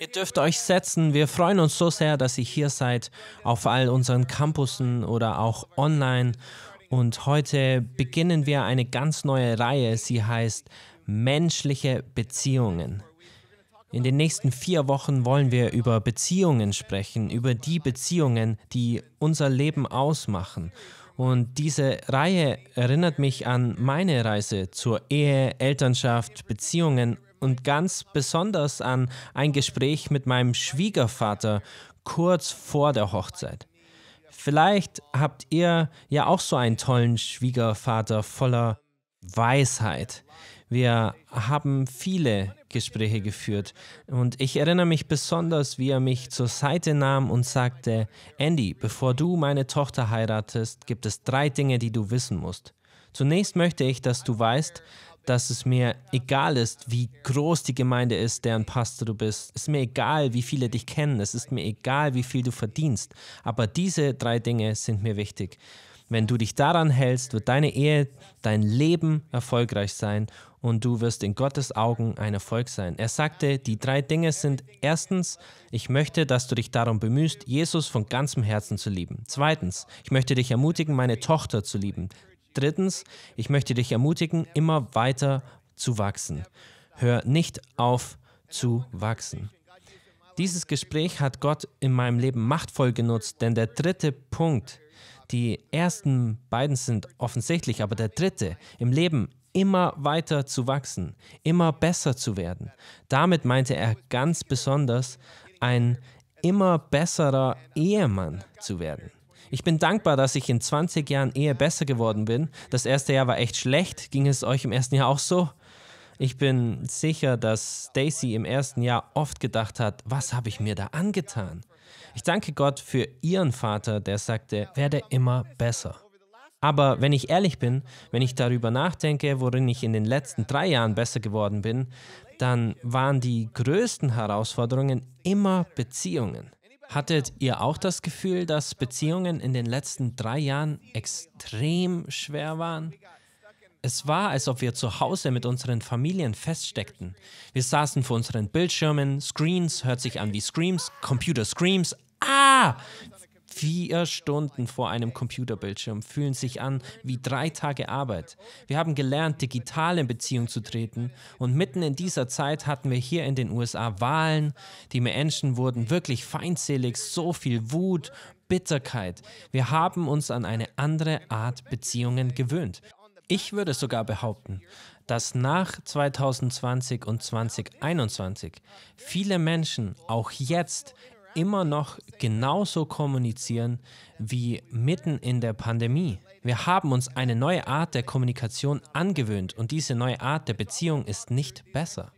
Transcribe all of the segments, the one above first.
Ihr dürft euch setzen. Wir freuen uns so sehr, dass ihr hier seid, auf all unseren Campussen oder auch online. Und heute beginnen wir eine ganz neue Reihe. Sie heißt Menschliche Beziehungen. In den nächsten vier Wochen wollen wir über Beziehungen sprechen, über die Beziehungen, die unser Leben ausmachen. Und diese Reihe erinnert mich an meine Reise zur Ehe, Elternschaft, Beziehungen und ganz besonders an ein Gespräch mit meinem Schwiegervater kurz vor der Hochzeit. Vielleicht habt ihr ja auch so einen tollen Schwiegervater voller Weisheit. Wir haben viele Gespräche geführt und ich erinnere mich besonders, wie er mich zur Seite nahm und sagte, Andy, bevor du meine Tochter heiratest, gibt es drei Dinge, die du wissen musst. Zunächst möchte ich, dass du weißt, dass es mir egal ist, wie groß die Gemeinde ist, deren Pastor du bist. Es ist mir egal, wie viele dich kennen. Es ist mir egal, wie viel du verdienst. Aber diese drei Dinge sind mir wichtig. Wenn du dich daran hältst, wird deine Ehe, dein Leben erfolgreich sein und du wirst in Gottes Augen ein Erfolg sein. Er sagte, die drei Dinge sind erstens, ich möchte, dass du dich darum bemühst, Jesus von ganzem Herzen zu lieben. Zweitens, ich möchte dich ermutigen, meine Tochter zu lieben. Drittens, ich möchte dich ermutigen, immer weiter zu wachsen. Hör nicht auf zu wachsen. Dieses Gespräch hat Gott in meinem Leben machtvoll genutzt, denn der dritte Punkt, die ersten beiden sind offensichtlich, aber der dritte im Leben immer weiter zu wachsen, immer besser zu werden. Damit meinte er ganz besonders, ein immer besserer Ehemann zu werden. Ich bin dankbar, dass ich in 20 Jahren Ehe besser geworden bin. Das erste Jahr war echt schlecht. Ging es euch im ersten Jahr auch so? Ich bin sicher, dass Stacy im ersten Jahr oft gedacht hat, was habe ich mir da angetan? Ich danke Gott für ihren Vater, der sagte, werde immer besser. Aber wenn ich ehrlich bin, wenn ich darüber nachdenke, worin ich in den letzten drei Jahren besser geworden bin, dann waren die größten Herausforderungen immer Beziehungen. Hattet ihr auch das Gefühl, dass Beziehungen in den letzten drei Jahren extrem schwer waren? Es war, als ob wir zu Hause mit unseren Familien feststeckten. Wir saßen vor unseren Bildschirmen, Screens, hört sich an wie Screams, Computer Screams. Ah! Vier Stunden vor einem Computerbildschirm fühlen sich an wie drei Tage Arbeit. Wir haben gelernt, digital in Beziehung zu treten und mitten in dieser Zeit hatten wir hier in den USA Wahlen. Die Menschen wurden wirklich feindselig, so viel Wut, Bitterkeit. Wir haben uns an eine andere Art Beziehungen gewöhnt. Ich würde sogar behaupten, dass nach 2020 und 2021 viele Menschen auch jetzt immer noch genauso kommunizieren wie mitten in der Pandemie. Wir haben uns eine neue Art der Kommunikation angewöhnt und diese neue Art der Beziehung ist nicht besser.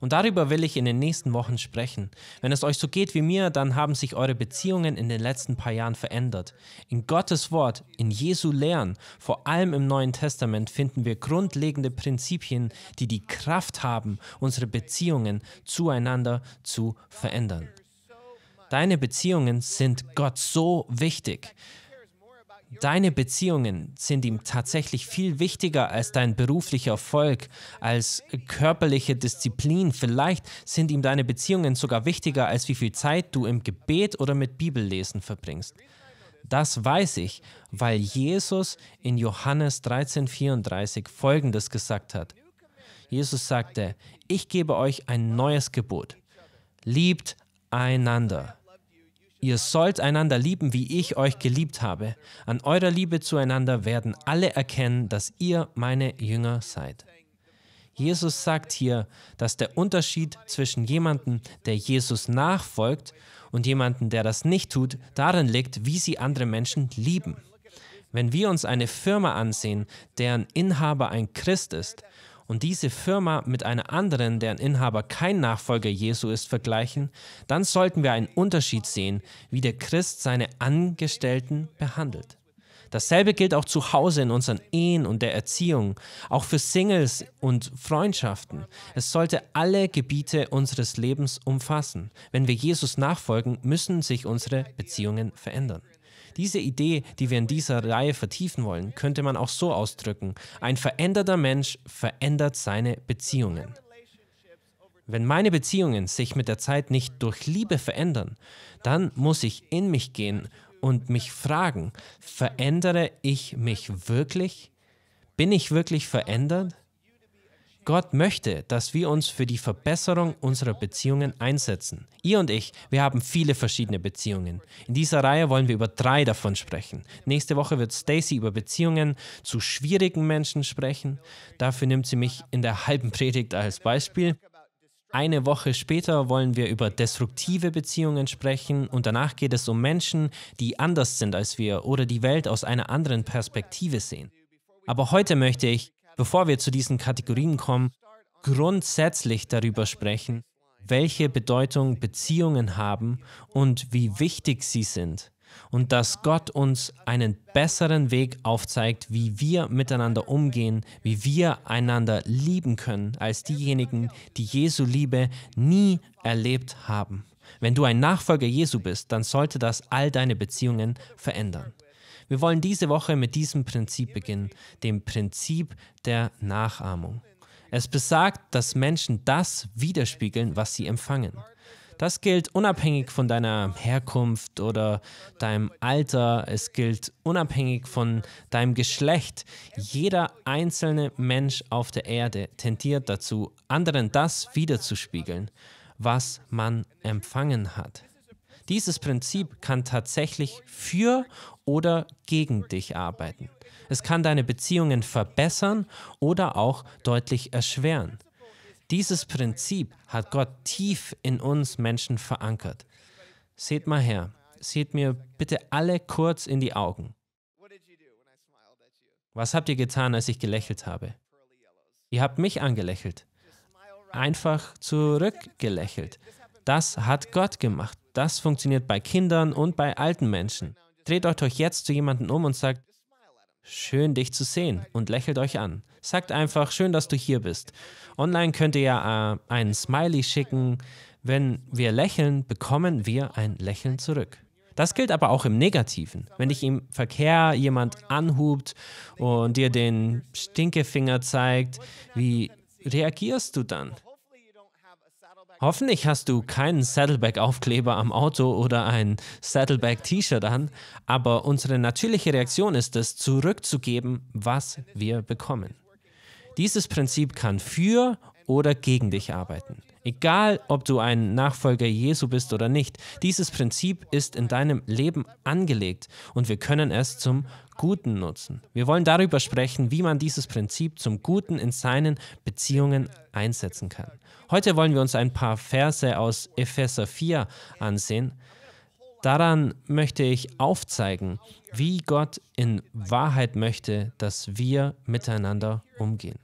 Und darüber will ich in den nächsten Wochen sprechen. Wenn es euch so geht wie mir, dann haben sich eure Beziehungen in den letzten paar Jahren verändert. In Gottes Wort, in Jesu Lehren, vor allem im Neuen Testament, finden wir grundlegende Prinzipien, die die Kraft haben, unsere Beziehungen zueinander zu verändern. Deine Beziehungen sind Gott so wichtig. Deine Beziehungen sind ihm tatsächlich viel wichtiger als dein beruflicher Erfolg, als körperliche Disziplin. Vielleicht sind ihm deine Beziehungen sogar wichtiger, als wie viel Zeit du im Gebet oder mit Bibellesen verbringst. Das weiß ich, weil Jesus in Johannes 13:34 Folgendes gesagt hat. Jesus sagte, ich gebe euch ein neues Gebot. Liebt einander. Ihr sollt einander lieben, wie ich euch geliebt habe. An eurer Liebe zueinander werden alle erkennen, dass ihr meine Jünger seid. Jesus sagt hier, dass der Unterschied zwischen jemandem, der Jesus nachfolgt, und jemandem, der das nicht tut, darin liegt, wie sie andere Menschen lieben. Wenn wir uns eine Firma ansehen, deren Inhaber ein Christ ist und diese Firma mit einer anderen, deren Inhaber kein Nachfolger Jesu ist, vergleichen, dann sollten wir einen Unterschied sehen, wie der Christ seine Angestellten behandelt. Dasselbe gilt auch zu Hause in unseren Ehen und der Erziehung, auch für Singles und Freundschaften. Es sollte alle Gebiete unseres Lebens umfassen. Wenn wir Jesus nachfolgen, müssen sich unsere Beziehungen verändern. Diese Idee, die wir in dieser Reihe vertiefen wollen, könnte man auch so ausdrücken. Ein veränderter Mensch verändert seine Beziehungen. Wenn meine Beziehungen sich mit der Zeit nicht durch Liebe verändern, dann muss ich in mich gehen und mich fragen, verändere ich mich wirklich? Bin ich wirklich verändert? Gott möchte, dass wir uns für die Verbesserung unserer Beziehungen einsetzen. Ihr und ich, wir haben viele verschiedene Beziehungen. In dieser Reihe wollen wir über drei davon sprechen. Nächste Woche wird Stacy über Beziehungen zu schwierigen Menschen sprechen. Dafür nimmt sie mich in der halben Predigt als Beispiel. Eine Woche später wollen wir über destruktive Beziehungen sprechen und danach geht es um Menschen, die anders sind als wir oder die Welt aus einer anderen Perspektive sehen. Aber heute möchte ich, bevor wir zu diesen Kategorien kommen, grundsätzlich darüber sprechen, welche Bedeutung Beziehungen haben und wie wichtig sie sind. Und dass Gott uns einen besseren Weg aufzeigt, wie wir miteinander umgehen, wie wir einander lieben können, als diejenigen, die Jesu Liebe nie erlebt haben. Wenn du ein Nachfolger Jesu bist, dann sollte das all deine Beziehungen verändern. Wir wollen diese Woche mit diesem Prinzip beginnen, dem Prinzip der Nachahmung. Es besagt, dass Menschen das widerspiegeln, was sie empfangen. Das gilt unabhängig von deiner Herkunft oder deinem Alter. Es gilt unabhängig von deinem Geschlecht. Jeder einzelne Mensch auf der Erde tendiert dazu, anderen das wiederzuspiegeln, was man empfangen hat. Dieses Prinzip kann tatsächlich für oder gegen dich arbeiten. Es kann deine Beziehungen verbessern oder auch deutlich erschweren. Dieses Prinzip hat Gott tief in uns Menschen verankert. Seht mal her, seht mir bitte alle kurz in die Augen. Was habt ihr getan, als ich gelächelt habe? Ihr habt mich angelächelt. Einfach zurückgelächelt. Das hat Gott gemacht. Das funktioniert bei Kindern und bei alten Menschen. Dreht euch jetzt zu jemandem um und sagt, schön dich zu sehen und lächelt euch an. Sagt einfach, schön, dass du hier bist. Online könnt ihr ja äh, einen Smiley schicken. Wenn wir lächeln, bekommen wir ein Lächeln zurück. Das gilt aber auch im Negativen. Wenn dich im Verkehr jemand anhubt und dir den Stinkefinger zeigt, wie reagierst du dann? Hoffentlich hast du keinen Saddleback-Aufkleber am Auto oder ein Saddleback-T-Shirt an, aber unsere natürliche Reaktion ist es, zurückzugeben, was wir bekommen. Dieses Prinzip kann für oder gegen dich arbeiten. Egal, ob du ein Nachfolger Jesu bist oder nicht, dieses Prinzip ist in deinem Leben angelegt und wir können es zum Guten nutzen. Wir wollen darüber sprechen, wie man dieses Prinzip zum Guten in seinen Beziehungen einsetzen kann. Heute wollen wir uns ein paar Verse aus Epheser 4 ansehen. Daran möchte ich aufzeigen, wie Gott in Wahrheit möchte, dass wir miteinander umgehen.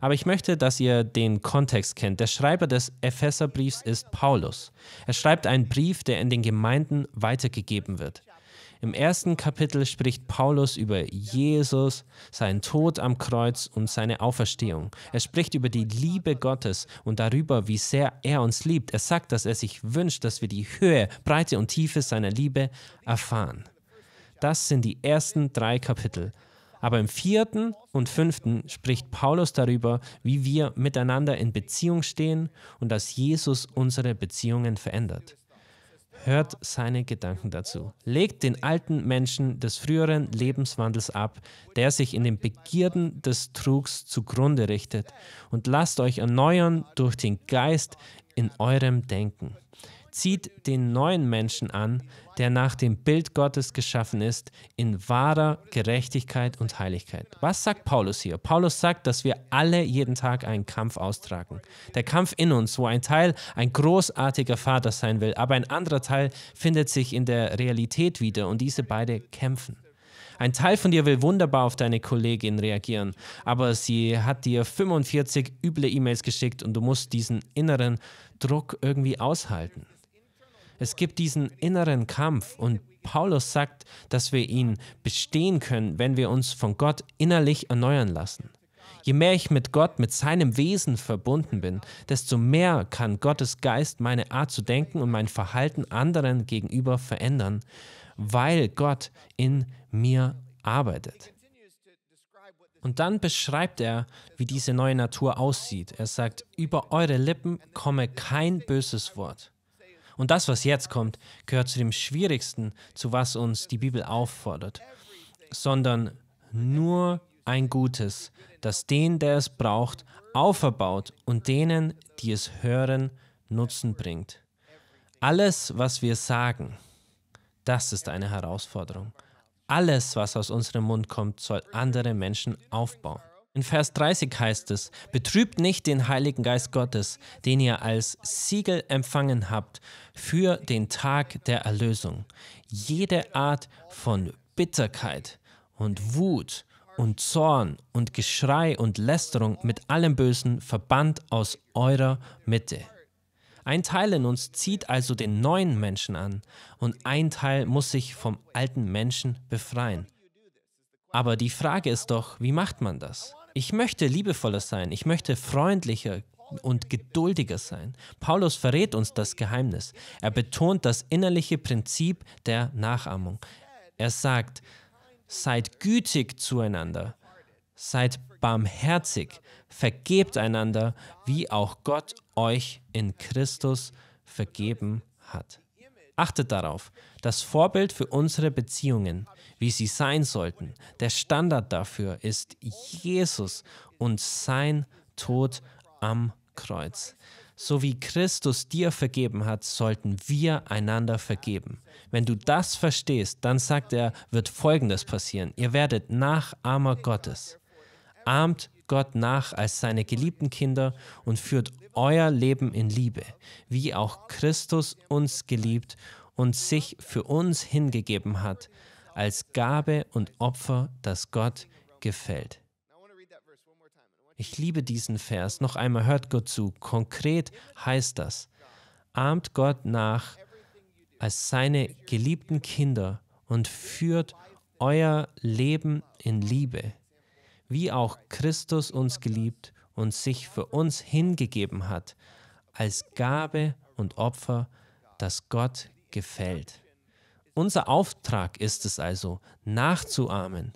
Aber ich möchte, dass ihr den Kontext kennt. Der Schreiber des Epheserbriefs ist Paulus. Er schreibt einen Brief, der in den Gemeinden weitergegeben wird. Im ersten Kapitel spricht Paulus über Jesus, seinen Tod am Kreuz und seine Auferstehung. Er spricht über die Liebe Gottes und darüber, wie sehr er uns liebt. Er sagt, dass er sich wünscht, dass wir die Höhe, Breite und Tiefe seiner Liebe erfahren. Das sind die ersten drei Kapitel. Aber im vierten und fünften spricht Paulus darüber, wie wir miteinander in Beziehung stehen und dass Jesus unsere Beziehungen verändert. Hört seine Gedanken dazu. Legt den alten Menschen des früheren Lebenswandels ab, der sich in den Begierden des Trugs zugrunde richtet, und lasst euch erneuern durch den Geist in eurem Denken zieht den neuen Menschen an, der nach dem Bild Gottes geschaffen ist, in wahrer Gerechtigkeit und Heiligkeit. Was sagt Paulus hier? Paulus sagt, dass wir alle jeden Tag einen Kampf austragen. Der Kampf in uns, wo ein Teil ein großartiger Vater sein will, aber ein anderer Teil findet sich in der Realität wieder und diese beide kämpfen. Ein Teil von dir will wunderbar auf deine Kollegin reagieren, aber sie hat dir 45 üble E-Mails geschickt und du musst diesen inneren Druck irgendwie aushalten. Es gibt diesen inneren Kampf und Paulus sagt, dass wir ihn bestehen können, wenn wir uns von Gott innerlich erneuern lassen. Je mehr ich mit Gott, mit seinem Wesen verbunden bin, desto mehr kann Gottes Geist meine Art zu denken und mein Verhalten anderen gegenüber verändern, weil Gott in mir arbeitet. Und dann beschreibt er, wie diese neue Natur aussieht. Er sagt, über eure Lippen komme kein böses Wort. Und das, was jetzt kommt, gehört zu dem Schwierigsten, zu was uns die Bibel auffordert, sondern nur ein Gutes, das den, der es braucht, auferbaut und denen, die es hören, Nutzen bringt. Alles, was wir sagen, das ist eine Herausforderung. Alles, was aus unserem Mund kommt, soll andere Menschen aufbauen. In Vers 30 heißt es, betrübt nicht den Heiligen Geist Gottes, den ihr als Siegel empfangen habt für den Tag der Erlösung. Jede Art von Bitterkeit und Wut und Zorn und Geschrei und Lästerung mit allem Bösen verbannt aus eurer Mitte. Ein Teil in uns zieht also den neuen Menschen an und ein Teil muss sich vom alten Menschen befreien. Aber die Frage ist doch, wie macht man das? Ich möchte liebevoller sein, ich möchte freundlicher und geduldiger sein. Paulus verrät uns das Geheimnis. Er betont das innerliche Prinzip der Nachahmung. Er sagt, seid gütig zueinander, seid barmherzig, vergebt einander, wie auch Gott euch in Christus vergeben hat. Achtet darauf, das Vorbild für unsere Beziehungen, wie sie sein sollten, der Standard dafür ist Jesus und sein Tod am Kreuz. So wie Christus dir vergeben hat, sollten wir einander vergeben. Wenn du das verstehst, dann sagt er, wird Folgendes passieren. Ihr werdet Nachahmer Gottes. Ahmt Gott nach als seine geliebten Kinder und führt euer Leben in Liebe, wie auch Christus uns geliebt und sich für uns hingegeben hat, als Gabe und Opfer, das Gott gefällt. Ich liebe diesen Vers. Noch einmal hört Gott zu. Konkret heißt das, ahmt Gott nach als seine geliebten Kinder und führt euer Leben in Liebe, wie auch Christus uns geliebt und sich für uns hingegeben hat, als Gabe und Opfer, das Gott gefällt. Unser Auftrag ist es also, nachzuahmen,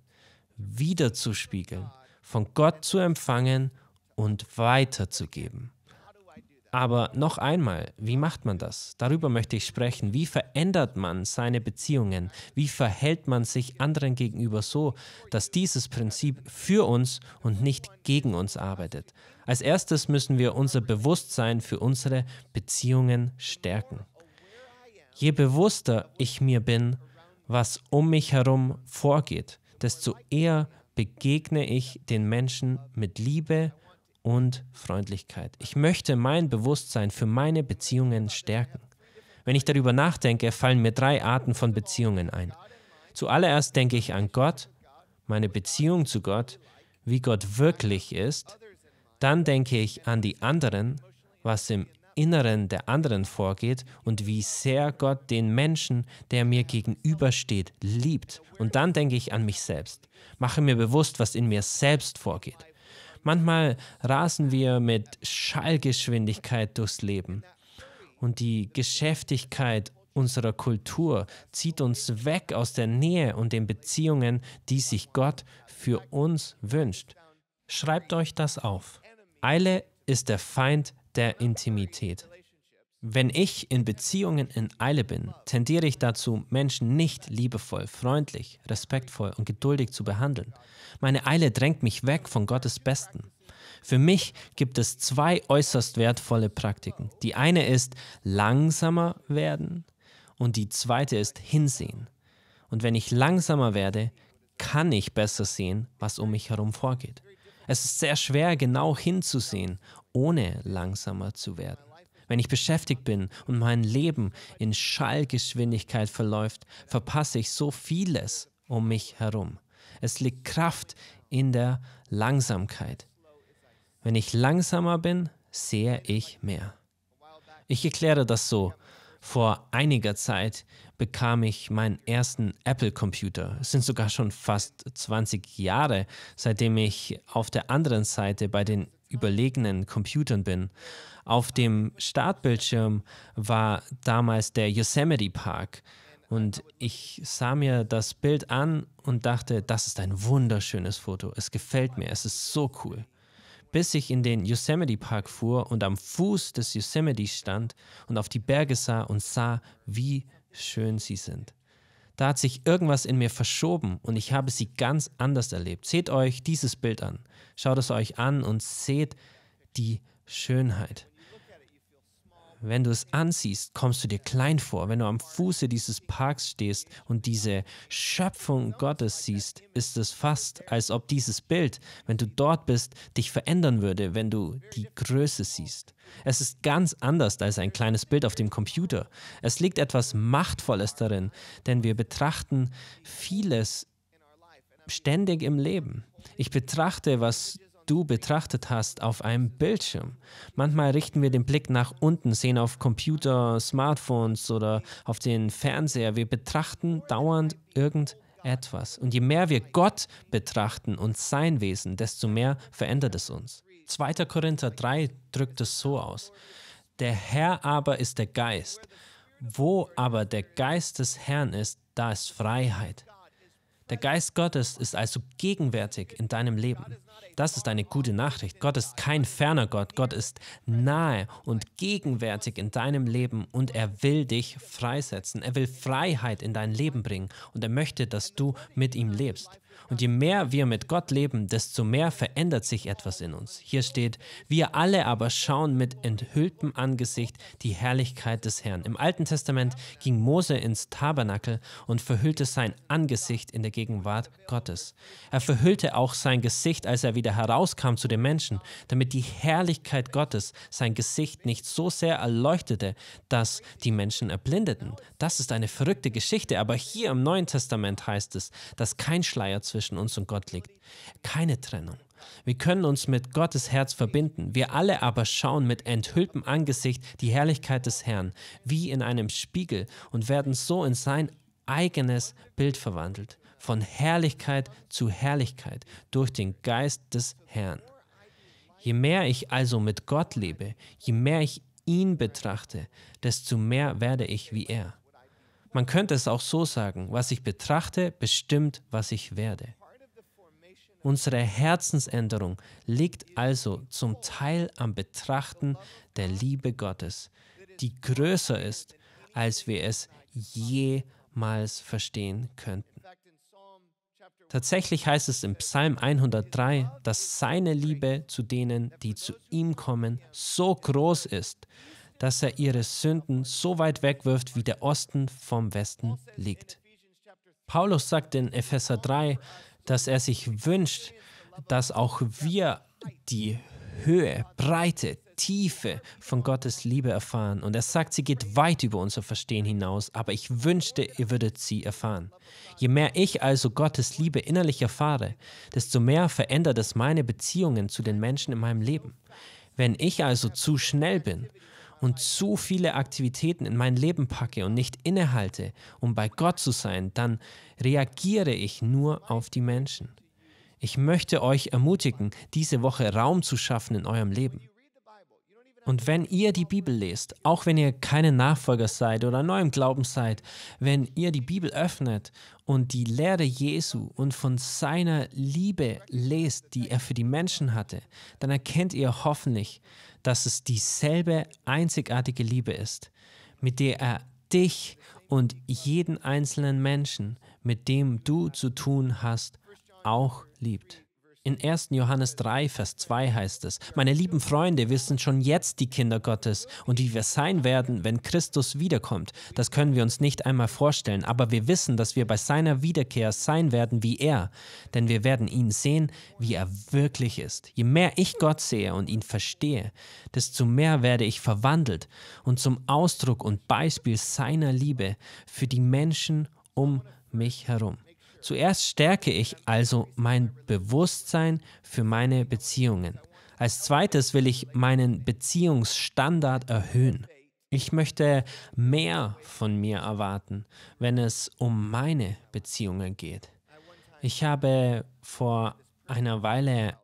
wiederzuspiegeln, von Gott zu empfangen und weiterzugeben. Aber noch einmal, wie macht man das? Darüber möchte ich sprechen. Wie verändert man seine Beziehungen? Wie verhält man sich anderen gegenüber so, dass dieses Prinzip für uns und nicht gegen uns arbeitet? Als erstes müssen wir unser Bewusstsein für unsere Beziehungen stärken. Je bewusster ich mir bin, was um mich herum vorgeht, desto eher begegne ich den Menschen mit Liebe, und und Freundlichkeit. Ich möchte mein Bewusstsein für meine Beziehungen stärken. Wenn ich darüber nachdenke, fallen mir drei Arten von Beziehungen ein. Zuallererst denke ich an Gott, meine Beziehung zu Gott, wie Gott wirklich ist. Dann denke ich an die anderen, was im Inneren der anderen vorgeht und wie sehr Gott den Menschen, der mir gegenübersteht, liebt. Und dann denke ich an mich selbst, mache mir bewusst, was in mir selbst vorgeht. Manchmal rasen wir mit Schallgeschwindigkeit durchs Leben. Und die Geschäftigkeit unserer Kultur zieht uns weg aus der Nähe und den Beziehungen, die sich Gott für uns wünscht. Schreibt euch das auf. Eile ist der Feind der Intimität. Wenn ich in Beziehungen in Eile bin, tendiere ich dazu, Menschen nicht liebevoll, freundlich, respektvoll und geduldig zu behandeln. Meine Eile drängt mich weg von Gottes Besten. Für mich gibt es zwei äußerst wertvolle Praktiken. Die eine ist langsamer werden und die zweite ist hinsehen. Und wenn ich langsamer werde, kann ich besser sehen, was um mich herum vorgeht. Es ist sehr schwer, genau hinzusehen, ohne langsamer zu werden. Wenn ich beschäftigt bin und mein Leben in Schallgeschwindigkeit verläuft, verpasse ich so vieles um mich herum. Es liegt Kraft in der Langsamkeit. Wenn ich langsamer bin, sehe ich mehr. Ich erkläre das so. Vor einiger Zeit bekam ich meinen ersten Apple-Computer. Es sind sogar schon fast 20 Jahre, seitdem ich auf der anderen Seite bei den überlegenen Computern bin. Auf dem Startbildschirm war damals der Yosemite Park. Und ich sah mir das Bild an und dachte, das ist ein wunderschönes Foto. Es gefällt mir, es ist so cool. Bis ich in den Yosemite Park fuhr und am Fuß des Yosemite stand und auf die Berge sah und sah, wie schön sie sind. Da hat sich irgendwas in mir verschoben und ich habe sie ganz anders erlebt. Seht euch dieses Bild an. Schaut es euch an und seht die Schönheit. Wenn du es ansiehst, kommst du dir klein vor. Wenn du am Fuße dieses Parks stehst und diese Schöpfung Gottes siehst, ist es fast, als ob dieses Bild, wenn du dort bist, dich verändern würde, wenn du die Größe siehst. Es ist ganz anders als ein kleines Bild auf dem Computer. Es liegt etwas Machtvolles darin, denn wir betrachten vieles ständig im Leben. Ich betrachte, was du betrachtet hast auf einem Bildschirm. Manchmal richten wir den Blick nach unten, sehen auf Computer, Smartphones oder auf den Fernseher. Wir betrachten dauernd irgendetwas. Und je mehr wir Gott betrachten und sein Wesen, desto mehr verändert es uns. 2. Korinther 3 drückt es so aus. Der Herr aber ist der Geist. Wo aber der Geist des Herrn ist, da ist Freiheit. Der Geist Gottes ist also gegenwärtig in deinem Leben. Das ist eine gute Nachricht. Gott ist kein ferner Gott. Gott ist nahe und gegenwärtig in deinem Leben und er will dich freisetzen. Er will Freiheit in dein Leben bringen und er möchte, dass du mit ihm lebst. Und je mehr wir mit Gott leben, desto mehr verändert sich etwas in uns. Hier steht, wir alle aber schauen mit enthülltem Angesicht die Herrlichkeit des Herrn. Im Alten Testament ging Mose ins Tabernakel und verhüllte sein Angesicht in der Gegenwart Gottes. Er verhüllte auch sein Gesicht, als er wieder herauskam zu den Menschen, damit die Herrlichkeit Gottes sein Gesicht nicht so sehr erleuchtete, dass die Menschen erblindeten. Das ist eine verrückte Geschichte, aber hier im Neuen Testament heißt es, dass kein Schleier zwischen uns und Gott liegt. Keine Trennung. Wir können uns mit Gottes Herz verbinden. Wir alle aber schauen mit enthülltem Angesicht die Herrlichkeit des Herrn, wie in einem Spiegel, und werden so in sein eigenes Bild verwandelt, von Herrlichkeit zu Herrlichkeit durch den Geist des Herrn. Je mehr ich also mit Gott lebe, je mehr ich ihn betrachte, desto mehr werde ich wie er. Man könnte es auch so sagen, was ich betrachte, bestimmt, was ich werde. Unsere Herzensänderung liegt also zum Teil am Betrachten der Liebe Gottes, die größer ist, als wir es jemals verstehen könnten. Tatsächlich heißt es im Psalm 103, dass seine Liebe zu denen, die zu ihm kommen, so groß ist, dass er ihre Sünden so weit wegwirft, wie der Osten vom Westen liegt. Paulus sagt in Epheser 3, dass er sich wünscht, dass auch wir die Höhe, Breite, Tiefe von Gottes Liebe erfahren. Und er sagt, sie geht weit über unser Verstehen hinaus, aber ich wünschte, ihr würdet sie erfahren. Je mehr ich also Gottes Liebe innerlich erfahre, desto mehr verändert es meine Beziehungen zu den Menschen in meinem Leben. Wenn ich also zu schnell bin und zu viele Aktivitäten in mein Leben packe und nicht innehalte, um bei Gott zu sein, dann reagiere ich nur auf die Menschen. Ich möchte euch ermutigen, diese Woche Raum zu schaffen in eurem Leben. Und wenn ihr die Bibel lest, auch wenn ihr keine Nachfolger seid oder neu im Glauben seid, wenn ihr die Bibel öffnet und die Lehre Jesu und von seiner Liebe lest, die er für die Menschen hatte, dann erkennt ihr hoffentlich, dass es dieselbe einzigartige Liebe ist, mit der er dich und jeden einzelnen Menschen, mit dem du zu tun hast, auch liebt. In 1. Johannes 3, Vers 2 heißt es, meine lieben Freunde, wir sind schon jetzt die Kinder Gottes und wie wir sein werden, wenn Christus wiederkommt, das können wir uns nicht einmal vorstellen, aber wir wissen, dass wir bei seiner Wiederkehr sein werden wie er, denn wir werden ihn sehen, wie er wirklich ist. Je mehr ich Gott sehe und ihn verstehe, desto mehr werde ich verwandelt und zum Ausdruck und Beispiel seiner Liebe für die Menschen um mich herum. Zuerst stärke ich also mein Bewusstsein für meine Beziehungen. Als zweites will ich meinen Beziehungsstandard erhöhen. Ich möchte mehr von mir erwarten, wenn es um meine Beziehungen geht. Ich habe vor einer Weile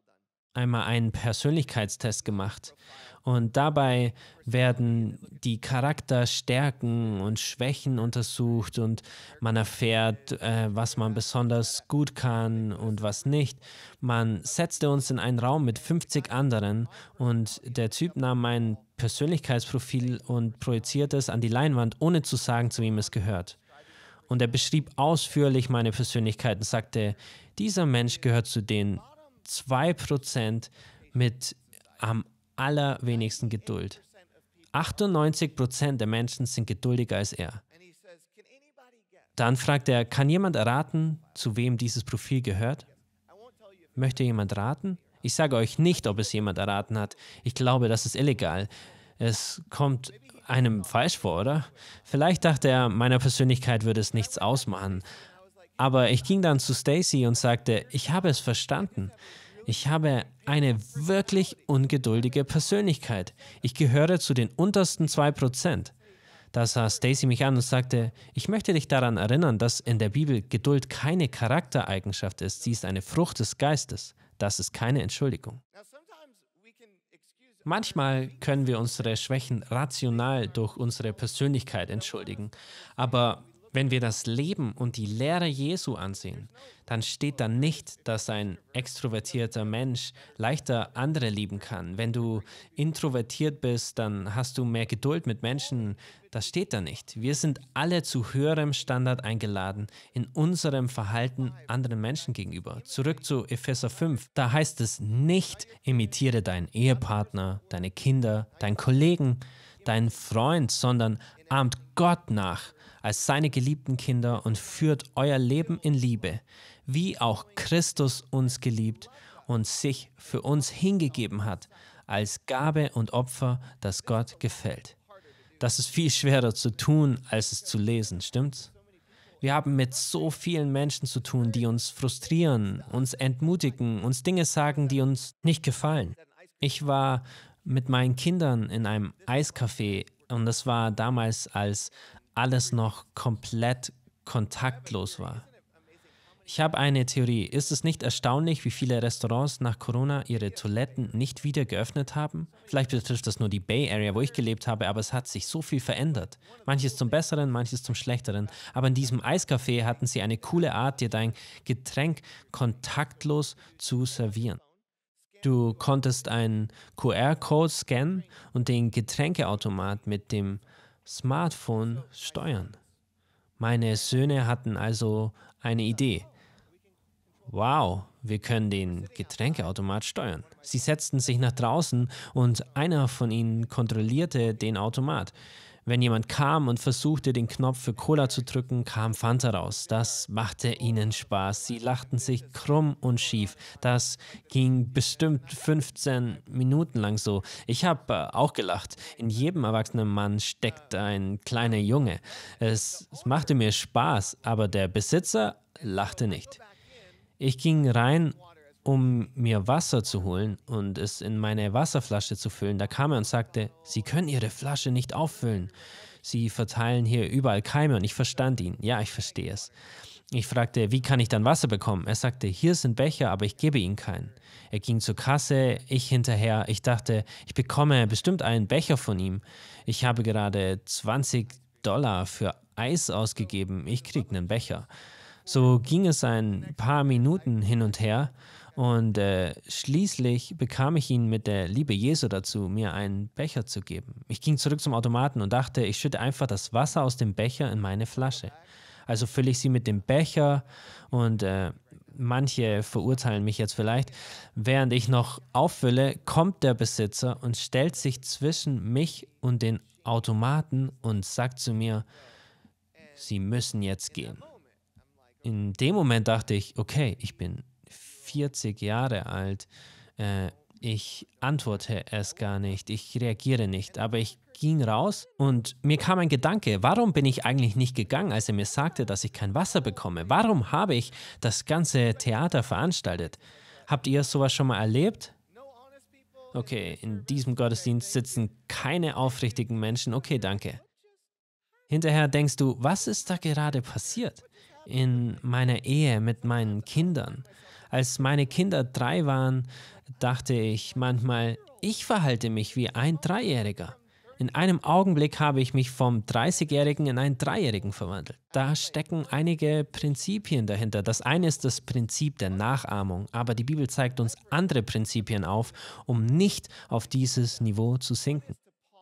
einmal einen Persönlichkeitstest gemacht. Und dabei werden die Charakterstärken und Schwächen untersucht und man erfährt, äh, was man besonders gut kann und was nicht. Man setzte uns in einen Raum mit 50 anderen und der Typ nahm mein Persönlichkeitsprofil und projizierte es an die Leinwand, ohne zu sagen, zu wem es gehört. Und er beschrieb ausführlich meine Persönlichkeit und sagte, dieser Mensch gehört zu den 2% mit am allerwenigsten Geduld. 98% der Menschen sind geduldiger als er. Dann fragt er, kann jemand erraten, zu wem dieses Profil gehört? Möchte jemand raten? Ich sage euch nicht, ob es jemand erraten hat. Ich glaube, das ist illegal. Es kommt einem falsch vor, oder? Vielleicht dachte er, meiner Persönlichkeit würde es nichts ausmachen, aber ich ging dann zu Stacy und sagte, ich habe es verstanden. Ich habe eine wirklich ungeduldige Persönlichkeit. Ich gehöre zu den untersten 2%. Da sah Stacy mich an und sagte, ich möchte dich daran erinnern, dass in der Bibel Geduld keine Charaktereigenschaft ist, sie ist eine Frucht des Geistes. Das ist keine Entschuldigung. Manchmal können wir unsere Schwächen rational durch unsere Persönlichkeit entschuldigen, aber wenn wir das Leben und die Lehre Jesu ansehen, dann steht da nicht, dass ein extrovertierter Mensch leichter andere lieben kann. Wenn du introvertiert bist, dann hast du mehr Geduld mit Menschen. Das steht da nicht. Wir sind alle zu höherem Standard eingeladen in unserem Verhalten anderen Menschen gegenüber. Zurück zu Epheser 5. Da heißt es nicht, imitiere deinen Ehepartner, deine Kinder, deinen Kollegen, deinen Freund, sondern Ahmt Gott nach als seine geliebten Kinder und führt euer Leben in Liebe, wie auch Christus uns geliebt und sich für uns hingegeben hat, als Gabe und Opfer, das Gott gefällt. Das ist viel schwerer zu tun, als es zu lesen, stimmt's? Wir haben mit so vielen Menschen zu tun, die uns frustrieren, uns entmutigen, uns Dinge sagen, die uns nicht gefallen. Ich war mit meinen Kindern in einem Eiscafé und das war damals, als alles noch komplett kontaktlos war. Ich habe eine Theorie. Ist es nicht erstaunlich, wie viele Restaurants nach Corona ihre Toiletten nicht wieder geöffnet haben? Vielleicht betrifft das nur die Bay Area, wo ich gelebt habe, aber es hat sich so viel verändert. Manches zum Besseren, manches zum Schlechteren. Aber in diesem Eiscafé hatten sie eine coole Art, dir dein Getränk kontaktlos zu servieren. Du konntest einen QR-Code scannen und den Getränkeautomat mit dem Smartphone steuern. Meine Söhne hatten also eine Idee. Wow, wir können den Getränkeautomat steuern. Sie setzten sich nach draußen und einer von ihnen kontrollierte den Automat. Wenn jemand kam und versuchte, den Knopf für Cola zu drücken, kam Fanta raus. Das machte ihnen Spaß. Sie lachten sich krumm und schief. Das ging bestimmt 15 Minuten lang so. Ich habe äh, auch gelacht. In jedem erwachsenen Mann steckt ein kleiner Junge. Es, es machte mir Spaß, aber der Besitzer lachte nicht. Ich ging rein um mir Wasser zu holen und es in meine Wasserflasche zu füllen, da kam er und sagte, Sie können Ihre Flasche nicht auffüllen. Sie verteilen hier überall Keime und ich verstand ihn. Ja, ich verstehe es. Ich fragte, wie kann ich dann Wasser bekommen? Er sagte, hier sind Becher, aber ich gebe Ihnen keinen. Er ging zur Kasse, ich hinterher. Ich dachte, ich bekomme bestimmt einen Becher von ihm. Ich habe gerade 20 Dollar für Eis ausgegeben, ich krieg einen Becher. So ging es ein paar Minuten hin und her und äh, schließlich bekam ich ihn mit der Liebe Jesu dazu, mir einen Becher zu geben. Ich ging zurück zum Automaten und dachte, ich schütte einfach das Wasser aus dem Becher in meine Flasche. Also fülle ich sie mit dem Becher und äh, manche verurteilen mich jetzt vielleicht. Während ich noch auffülle, kommt der Besitzer und stellt sich zwischen mich und den Automaten und sagt zu mir, Sie müssen jetzt gehen. In dem Moment dachte ich, okay, ich bin 40 Jahre alt. Äh, ich antworte es gar nicht, ich reagiere nicht, aber ich ging raus und mir kam ein Gedanke, warum bin ich eigentlich nicht gegangen, als er mir sagte, dass ich kein Wasser bekomme? Warum habe ich das ganze Theater veranstaltet? Habt ihr sowas schon mal erlebt? Okay, in diesem Gottesdienst sitzen keine aufrichtigen Menschen. Okay, danke. Hinterher denkst du, was ist da gerade passiert? In meiner Ehe mit meinen Kindern? Als meine Kinder drei waren, dachte ich manchmal, ich verhalte mich wie ein Dreijähriger. In einem Augenblick habe ich mich vom 30-Jährigen in einen Dreijährigen verwandelt. Da stecken einige Prinzipien dahinter. Das eine ist das Prinzip der Nachahmung, aber die Bibel zeigt uns andere Prinzipien auf, um nicht auf dieses Niveau zu sinken.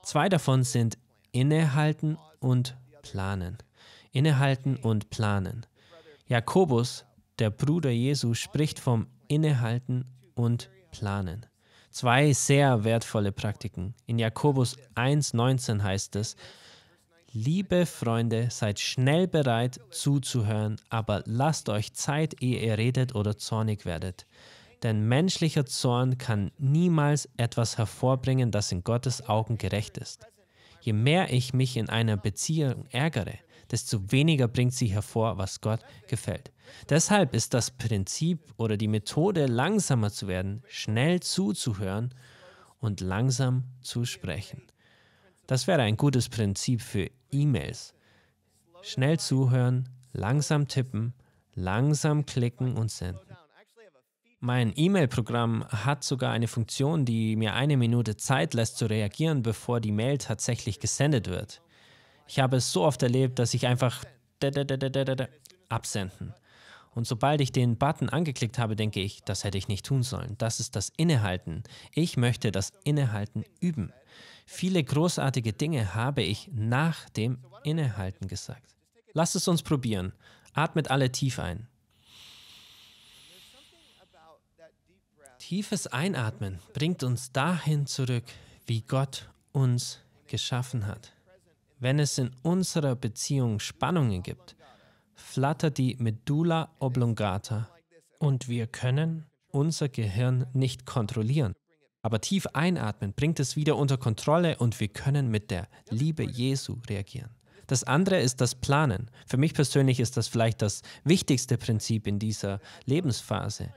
Zwei davon sind innehalten und planen. Innehalten und planen. Jakobus der Bruder Jesu spricht vom Innehalten und Planen. Zwei sehr wertvolle Praktiken. In Jakobus 1,19 heißt es, Liebe Freunde, seid schnell bereit zuzuhören, aber lasst euch Zeit, ehe ihr redet oder zornig werdet. Denn menschlicher Zorn kann niemals etwas hervorbringen, das in Gottes Augen gerecht ist. Je mehr ich mich in einer Beziehung ärgere, desto weniger bringt sie hervor, was Gott gefällt. Deshalb ist das Prinzip oder die Methode, langsamer zu werden, schnell zuzuhören und langsam zu sprechen. Das wäre ein gutes Prinzip für E-Mails. Schnell zuhören, langsam tippen, langsam klicken und senden. Mein E-Mail-Programm hat sogar eine Funktion, die mir eine Minute Zeit lässt zu reagieren, bevor die Mail tatsächlich gesendet wird. Ich habe es so oft erlebt, dass ich einfach absenden. Und sobald ich den Button angeklickt habe, denke ich, das hätte ich nicht tun sollen. Das ist das Innehalten. Ich möchte das Innehalten üben. Viele großartige Dinge habe ich nach dem Innehalten gesagt. Lasst es uns probieren. Atmet alle tief ein. Tiefes Einatmen bringt uns dahin zurück, wie Gott uns geschaffen hat. Wenn es in unserer Beziehung Spannungen gibt, flattert die Medulla oblongata und wir können unser Gehirn nicht kontrollieren. Aber tief einatmen bringt es wieder unter Kontrolle und wir können mit der Liebe Jesu reagieren. Das andere ist das Planen. Für mich persönlich ist das vielleicht das wichtigste Prinzip in dieser Lebensphase.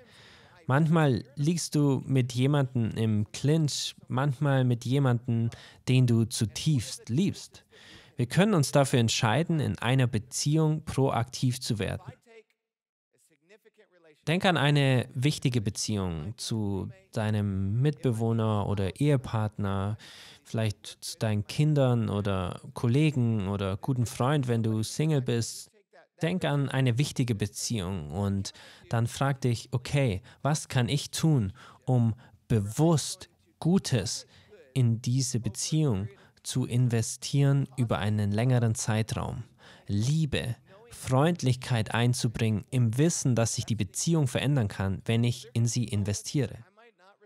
Manchmal liegst du mit jemandem im Clinch, manchmal mit jemandem, den du zutiefst liebst. Wir können uns dafür entscheiden, in einer Beziehung proaktiv zu werden. Denk an eine wichtige Beziehung zu deinem Mitbewohner oder Ehepartner, vielleicht zu deinen Kindern oder Kollegen oder guten Freund, wenn du Single bist, Denk an eine wichtige Beziehung und dann frag dich, okay, was kann ich tun, um bewusst Gutes in diese Beziehung zu investieren über einen längeren Zeitraum? Liebe, Freundlichkeit einzubringen, im Wissen, dass sich die Beziehung verändern kann, wenn ich in sie investiere.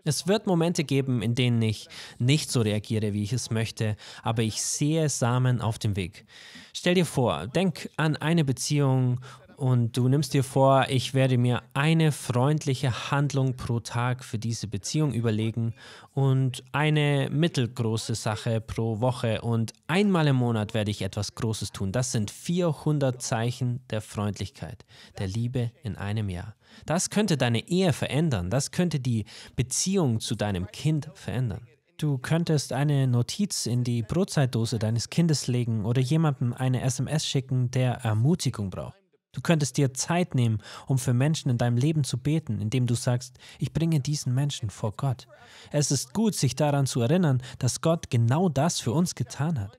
Es wird Momente geben, in denen ich nicht so reagiere, wie ich es möchte, aber ich sehe Samen auf dem Weg. Stell dir vor, denk an eine Beziehung und du nimmst dir vor, ich werde mir eine freundliche Handlung pro Tag für diese Beziehung überlegen und eine mittelgroße Sache pro Woche und einmal im Monat werde ich etwas Großes tun. Das sind 400 Zeichen der Freundlichkeit, der Liebe in einem Jahr. Das könnte deine Ehe verändern. Das könnte die Beziehung zu deinem Kind verändern. Du könntest eine Notiz in die Brotzeitdose deines Kindes legen oder jemandem eine SMS schicken, der Ermutigung braucht. Du könntest dir Zeit nehmen, um für Menschen in deinem Leben zu beten, indem du sagst, ich bringe diesen Menschen vor Gott. Es ist gut, sich daran zu erinnern, dass Gott genau das für uns getan hat.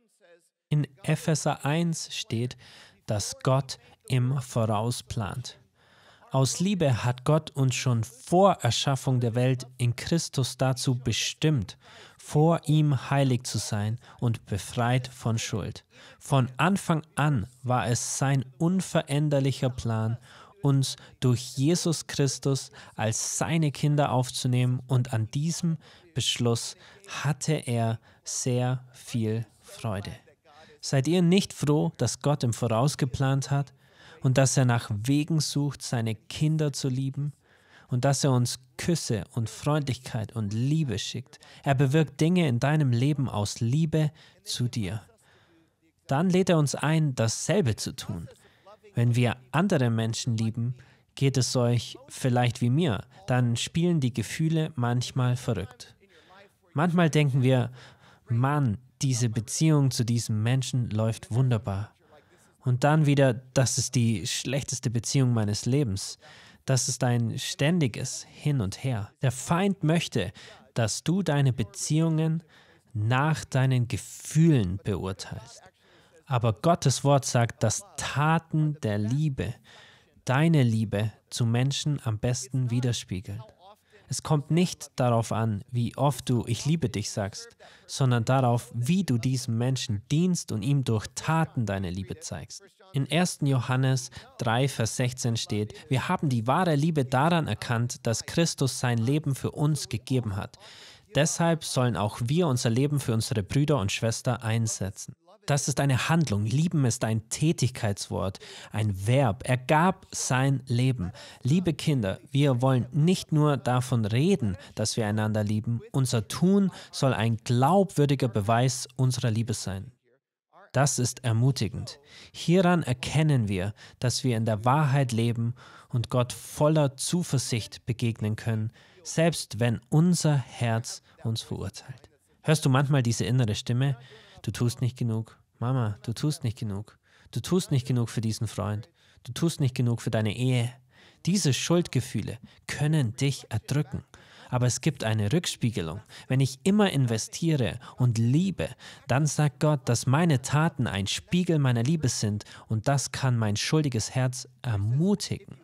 In Epheser 1 steht, dass Gott im Voraus plant. Aus Liebe hat Gott uns schon vor Erschaffung der Welt in Christus dazu bestimmt, vor ihm heilig zu sein und befreit von Schuld. Von Anfang an war es sein unveränderlicher Plan, uns durch Jesus Christus als seine Kinder aufzunehmen und an diesem Beschluss hatte er sehr viel Freude. Seid ihr nicht froh, dass Gott im Voraus geplant hat, und dass er nach Wegen sucht, seine Kinder zu lieben und dass er uns Küsse und Freundlichkeit und Liebe schickt. Er bewirkt Dinge in deinem Leben aus Liebe zu dir. Dann lädt er uns ein, dasselbe zu tun. Wenn wir andere Menschen lieben, geht es euch vielleicht wie mir, dann spielen die Gefühle manchmal verrückt. Manchmal denken wir, Mann, diese Beziehung zu diesem Menschen läuft wunderbar. Und dann wieder, das ist die schlechteste Beziehung meines Lebens. Das ist ein ständiges Hin und Her. Der Feind möchte, dass du deine Beziehungen nach deinen Gefühlen beurteilst. Aber Gottes Wort sagt, dass Taten der Liebe deine Liebe zu Menschen am besten widerspiegeln. Es kommt nicht darauf an, wie oft du Ich liebe dich sagst, sondern darauf, wie du diesem Menschen dienst und ihm durch Taten deine Liebe zeigst. In 1. Johannes 3, Vers 16 steht, wir haben die wahre Liebe daran erkannt, dass Christus sein Leben für uns gegeben hat. Deshalb sollen auch wir unser Leben für unsere Brüder und Schwester einsetzen. Das ist eine Handlung. Lieben ist ein Tätigkeitswort, ein Verb. Er gab sein Leben. Liebe Kinder, wir wollen nicht nur davon reden, dass wir einander lieben. Unser Tun soll ein glaubwürdiger Beweis unserer Liebe sein. Das ist ermutigend. Hieran erkennen wir, dass wir in der Wahrheit leben und Gott voller Zuversicht begegnen können, selbst wenn unser Herz uns verurteilt. Hörst du manchmal diese innere Stimme? Du tust nicht genug. Mama, du tust nicht genug. Du tust nicht genug für diesen Freund. Du tust nicht genug für deine Ehe. Diese Schuldgefühle können dich erdrücken. Aber es gibt eine Rückspiegelung. Wenn ich immer investiere und liebe, dann sagt Gott, dass meine Taten ein Spiegel meiner Liebe sind und das kann mein schuldiges Herz ermutigen.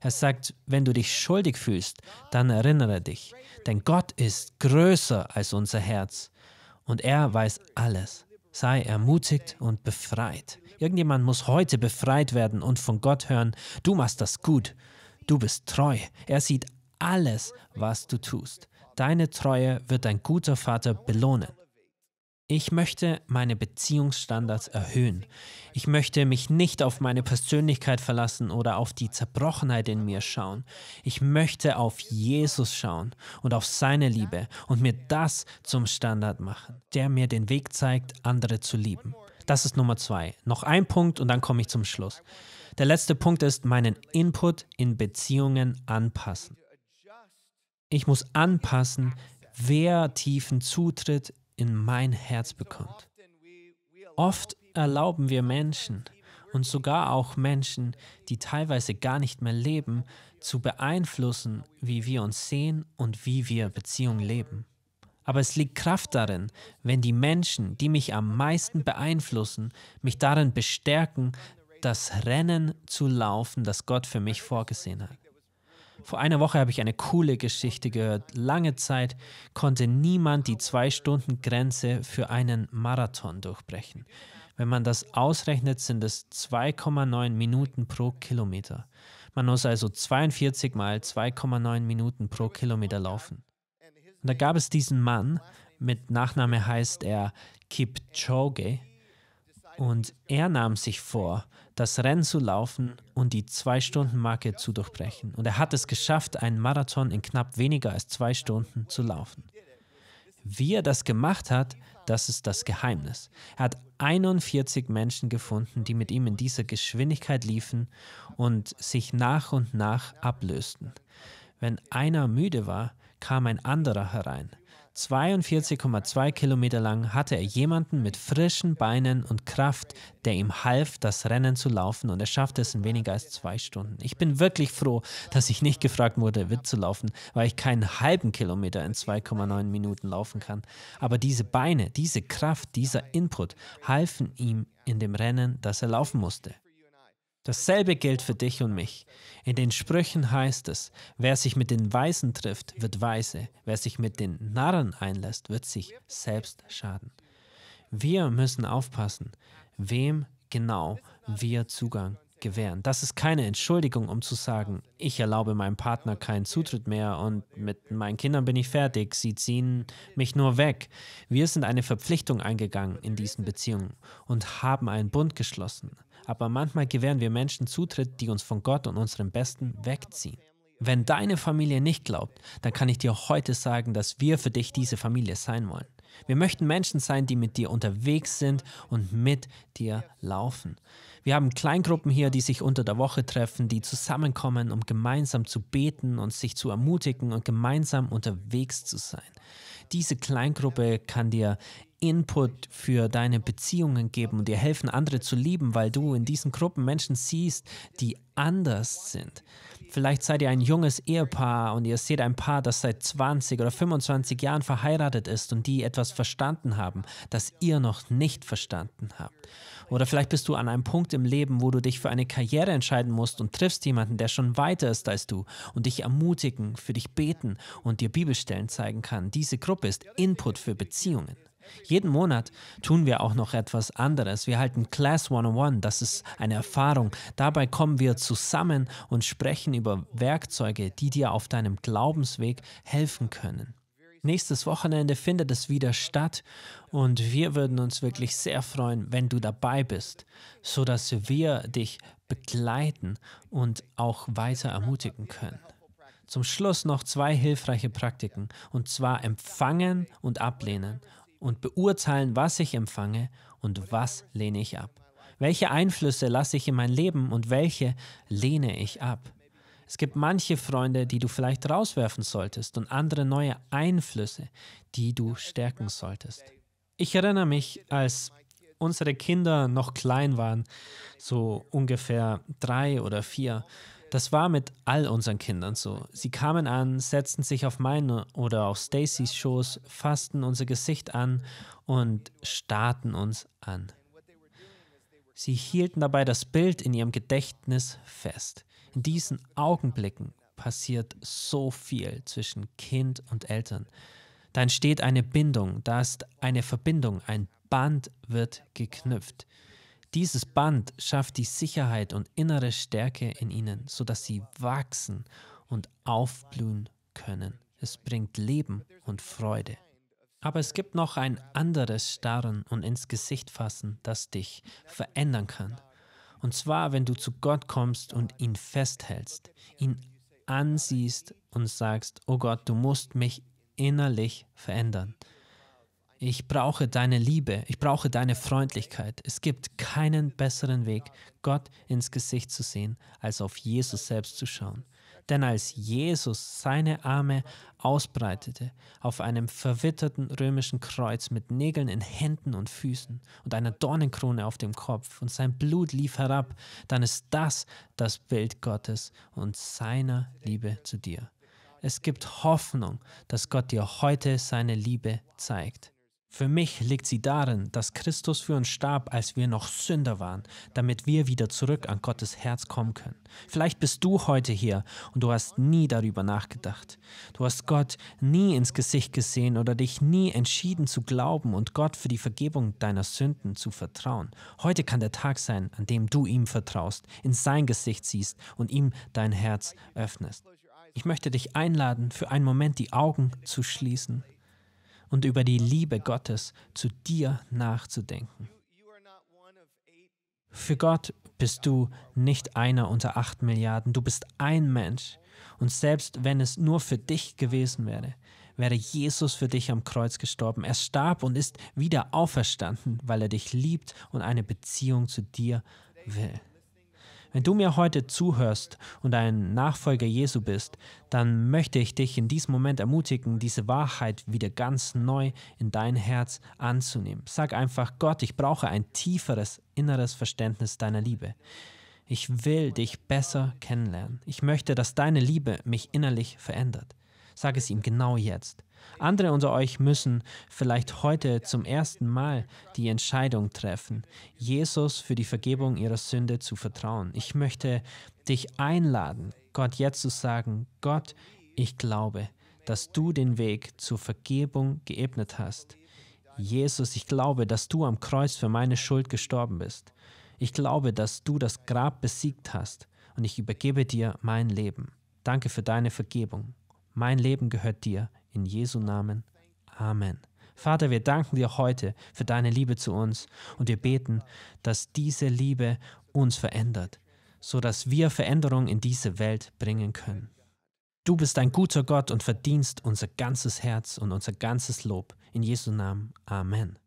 Er sagt, wenn du dich schuldig fühlst, dann erinnere dich, denn Gott ist größer als unser Herz und er weiß alles. Sei ermutigt und befreit. Irgendjemand muss heute befreit werden und von Gott hören, du machst das gut, du bist treu. Er sieht alles, was du tust. Deine Treue wird dein guter Vater belohnen. Ich möchte meine Beziehungsstandards erhöhen. Ich möchte mich nicht auf meine Persönlichkeit verlassen oder auf die Zerbrochenheit in mir schauen. Ich möchte auf Jesus schauen und auf seine Liebe und mir das zum Standard machen, der mir den Weg zeigt, andere zu lieben. Das ist Nummer zwei. Noch ein Punkt und dann komme ich zum Schluss. Der letzte Punkt ist, meinen Input in Beziehungen anpassen. Ich muss anpassen, wer tiefen Zutritt in mein Herz bekommt. Oft erlauben wir Menschen und sogar auch Menschen, die teilweise gar nicht mehr leben, zu beeinflussen, wie wir uns sehen und wie wir Beziehungen leben. Aber es liegt Kraft darin, wenn die Menschen, die mich am meisten beeinflussen, mich darin bestärken, das Rennen zu laufen, das Gott für mich vorgesehen hat. Vor einer Woche habe ich eine coole Geschichte gehört. Lange Zeit konnte niemand die Zwei-Stunden-Grenze für einen Marathon durchbrechen. Wenn man das ausrechnet, sind es 2,9 Minuten pro Kilometer. Man muss also 42 mal 2,9 Minuten pro Kilometer laufen. Und da gab es diesen Mann, mit Nachname heißt er Kipchoge, und er nahm sich vor, das Rennen zu laufen und die Zwei-Stunden-Marke zu durchbrechen. Und er hat es geschafft, einen Marathon in knapp weniger als zwei Stunden zu laufen. Wie er das gemacht hat, das ist das Geheimnis. Er hat 41 Menschen gefunden, die mit ihm in dieser Geschwindigkeit liefen und sich nach und nach ablösten. Wenn einer müde war, kam ein anderer herein. 42,2 Kilometer lang hatte er jemanden mit frischen Beinen und Kraft, der ihm half, das Rennen zu laufen und er schaffte es in weniger als zwei Stunden. Ich bin wirklich froh, dass ich nicht gefragt wurde, mitzulaufen, weil ich keinen halben Kilometer in 2,9 Minuten laufen kann. Aber diese Beine, diese Kraft, dieser Input halfen ihm in dem Rennen, das er laufen musste. Dasselbe gilt für dich und mich. In den Sprüchen heißt es, wer sich mit den Weisen trifft, wird weise, wer sich mit den Narren einlässt, wird sich selbst schaden. Wir müssen aufpassen, wem genau wir Zugang gewähren. Das ist keine Entschuldigung, um zu sagen, ich erlaube meinem Partner keinen Zutritt mehr und mit meinen Kindern bin ich fertig, sie ziehen mich nur weg. Wir sind eine Verpflichtung eingegangen in diesen Beziehungen und haben einen Bund geschlossen, aber manchmal gewähren wir Menschen Zutritt, die uns von Gott und unserem Besten wegziehen. Wenn deine Familie nicht glaubt, dann kann ich dir heute sagen, dass wir für dich diese Familie sein wollen. Wir möchten Menschen sein, die mit dir unterwegs sind und mit dir laufen. Wir haben Kleingruppen hier, die sich unter der Woche treffen, die zusammenkommen, um gemeinsam zu beten und sich zu ermutigen und gemeinsam unterwegs zu sein. Diese Kleingruppe kann dir Input für deine Beziehungen geben und dir helfen, andere zu lieben, weil du in diesen Gruppen Menschen siehst, die anders sind. Vielleicht seid ihr ein junges Ehepaar und ihr seht ein Paar, das seit 20 oder 25 Jahren verheiratet ist und die etwas verstanden haben, das ihr noch nicht verstanden habt. Oder vielleicht bist du an einem Punkt im Leben, wo du dich für eine Karriere entscheiden musst und triffst jemanden, der schon weiter ist als du und dich ermutigen, für dich beten und dir Bibelstellen zeigen kann. Diese Gruppe ist Input für Beziehungen. Jeden Monat tun wir auch noch etwas anderes. Wir halten Class 101, das ist eine Erfahrung. Dabei kommen wir zusammen und sprechen über Werkzeuge, die dir auf deinem Glaubensweg helfen können. Nächstes Wochenende findet es wieder statt und wir würden uns wirklich sehr freuen, wenn du dabei bist, sodass wir dich begleiten und auch weiter ermutigen können. Zum Schluss noch zwei hilfreiche Praktiken, und zwar empfangen und ablehnen und beurteilen, was ich empfange und was lehne ich ab. Welche Einflüsse lasse ich in mein Leben und welche lehne ich ab? Es gibt manche Freunde, die du vielleicht rauswerfen solltest und andere neue Einflüsse, die du stärken solltest. Ich erinnere mich, als unsere Kinder noch klein waren, so ungefähr drei oder vier, das war mit all unseren Kindern so. Sie kamen an, setzten sich auf meine oder auf Stacys Schoß, fassten unser Gesicht an und starrten uns an. Sie hielten dabei das Bild in ihrem Gedächtnis fest. In diesen Augenblicken passiert so viel zwischen Kind und Eltern. Da entsteht eine Bindung, da ist eine Verbindung, ein Band wird geknüpft. Dieses Band schafft die Sicherheit und innere Stärke in ihnen, sodass sie wachsen und aufblühen können. Es bringt Leben und Freude. Aber es gibt noch ein anderes Starren und ins Gesicht fassen, das dich verändern kann. Und zwar, wenn du zu Gott kommst und ihn festhältst, ihn ansiehst und sagst, oh Gott, du musst mich innerlich verändern. Ich brauche deine Liebe, ich brauche deine Freundlichkeit. Es gibt keinen besseren Weg, Gott ins Gesicht zu sehen, als auf Jesus selbst zu schauen. Denn als Jesus seine Arme ausbreitete auf einem verwitterten römischen Kreuz mit Nägeln in Händen und Füßen und einer Dornenkrone auf dem Kopf und sein Blut lief herab, dann ist das das Bild Gottes und seiner Liebe zu dir. Es gibt Hoffnung, dass Gott dir heute seine Liebe zeigt. Für mich liegt sie darin, dass Christus für uns starb, als wir noch Sünder waren, damit wir wieder zurück an Gottes Herz kommen können. Vielleicht bist du heute hier und du hast nie darüber nachgedacht. Du hast Gott nie ins Gesicht gesehen oder dich nie entschieden zu glauben und Gott für die Vergebung deiner Sünden zu vertrauen. Heute kann der Tag sein, an dem du ihm vertraust, in sein Gesicht siehst und ihm dein Herz öffnest. Ich möchte dich einladen, für einen Moment die Augen zu schließen und über die Liebe Gottes zu dir nachzudenken. Für Gott bist du nicht einer unter acht Milliarden, du bist ein Mensch. Und selbst wenn es nur für dich gewesen wäre, wäre Jesus für dich am Kreuz gestorben. Er starb und ist wieder auferstanden, weil er dich liebt und eine Beziehung zu dir will. Wenn du mir heute zuhörst und ein Nachfolger Jesu bist, dann möchte ich dich in diesem Moment ermutigen, diese Wahrheit wieder ganz neu in dein Herz anzunehmen. Sag einfach, Gott, ich brauche ein tieferes inneres Verständnis deiner Liebe. Ich will dich besser kennenlernen. Ich möchte, dass deine Liebe mich innerlich verändert. Sag es ihm genau jetzt. Andere unter euch müssen vielleicht heute zum ersten Mal die Entscheidung treffen, Jesus für die Vergebung ihrer Sünde zu vertrauen. Ich möchte dich einladen, Gott jetzt zu sagen, Gott, ich glaube, dass du den Weg zur Vergebung geebnet hast. Jesus, ich glaube, dass du am Kreuz für meine Schuld gestorben bist. Ich glaube, dass du das Grab besiegt hast und ich übergebe dir mein Leben. Danke für deine Vergebung. Mein Leben gehört dir. In Jesu Namen. Amen. Vater, wir danken dir heute für deine Liebe zu uns und wir beten, dass diese Liebe uns verändert, sodass wir Veränderung in diese Welt bringen können. Du bist ein guter Gott und verdienst unser ganzes Herz und unser ganzes Lob. In Jesu Namen. Amen.